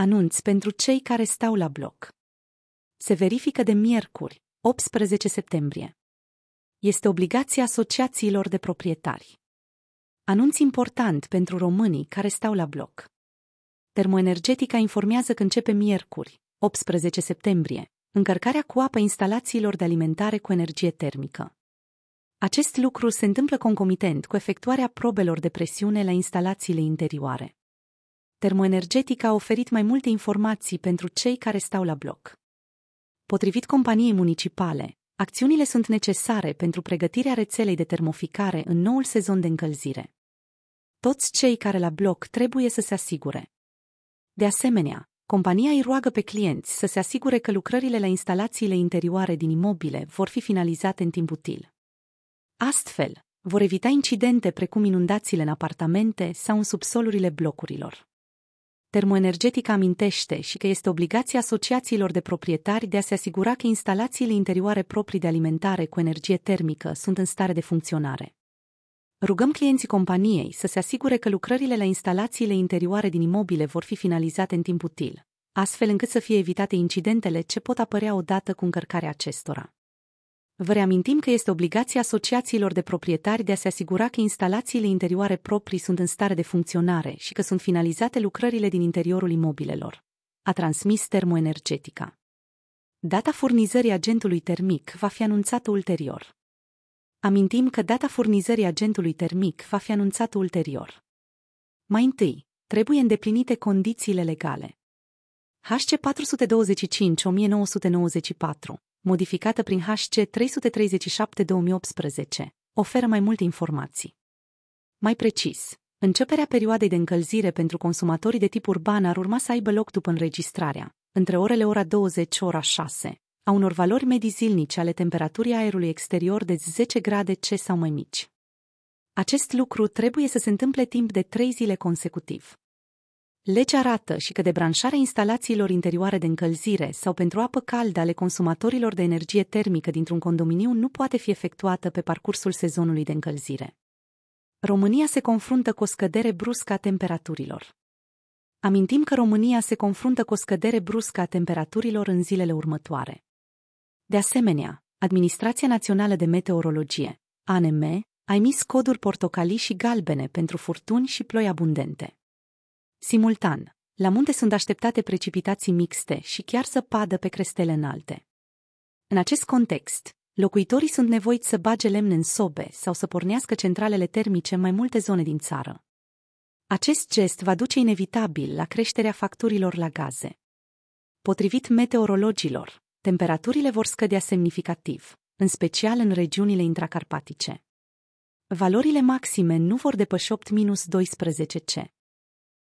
Anunț pentru cei care stau la bloc. Se verifică de miercuri, 18 septembrie. Este obligația asociațiilor de proprietari. Anunț important pentru românii care stau la bloc. Termoenergetica informează că începe miercuri, 18 septembrie, încărcarea cu apă instalațiilor de alimentare cu energie termică. Acest lucru se întâmplă concomitent cu efectuarea probelor de presiune la instalațiile interioare. Termoenergetic a oferit mai multe informații pentru cei care stau la bloc. Potrivit companiei municipale, acțiunile sunt necesare pentru pregătirea rețelei de termoficare în noul sezon de încălzire. Toți cei care la bloc trebuie să se asigure. De asemenea, compania îi roagă pe clienți să se asigure că lucrările la instalațiile interioare din imobile vor fi finalizate în timp util. Astfel, vor evita incidente precum inundațiile în apartamente sau în subsolurile blocurilor termoenergetic amintește și că este obligația asociațiilor de proprietari de a se asigura că instalațiile interioare proprii de alimentare cu energie termică sunt în stare de funcționare. Rugăm clienții companiei să se asigure că lucrările la instalațiile interioare din imobile vor fi finalizate în timp util, astfel încât să fie evitate incidentele ce pot apărea odată cu încărcarea acestora. Vă reamintim că este obligația asociațiilor de proprietari de a se asigura că instalațiile interioare proprii sunt în stare de funcționare și că sunt finalizate lucrările din interiorul imobilelor. A transmis termoenergetica. Data furnizării agentului termic va fi anunțată ulterior. Amintim că data furnizării agentului termic va fi anunțată ulterior. Mai întâi, trebuie îndeplinite condițiile legale. HC 425-1994 modificată prin HC 337-2018, oferă mai multe informații. Mai precis, începerea perioadei de încălzire pentru consumatorii de tip urban ar urma să aibă loc după înregistrarea, între orele ora 20 ora 6, a unor valori medii zilnice ale temperaturii aerului exterior de 10 grade C sau mai mici. Acest lucru trebuie să se întâmple timp de trei zile consecutiv. Legea arată și că debranșarea instalațiilor interioare de încălzire sau pentru apă caldă ale consumatorilor de energie termică dintr-un condominiu nu poate fi efectuată pe parcursul sezonului de încălzire. România se confruntă cu o scădere bruscă a temperaturilor. Amintim că România se confruntă cu o scădere bruscă a temperaturilor în zilele următoare. De asemenea, Administrația Națională de Meteorologie, ANM, a emis coduri portocalii și galbene pentru furtuni și ploi abundente. Simultan, la munte sunt așteptate precipitații mixte și chiar zăpadă pe crestele înalte. În acest context, locuitorii sunt nevoiți să bage lemne în sobe sau să pornească centralele termice în mai multe zone din țară. Acest gest va duce inevitabil la creșterea facturilor la gaze. Potrivit meteorologilor, temperaturile vor scădea semnificativ, în special în regiunile intracarpatice. Valorile maxime nu vor depăși 8-12 C.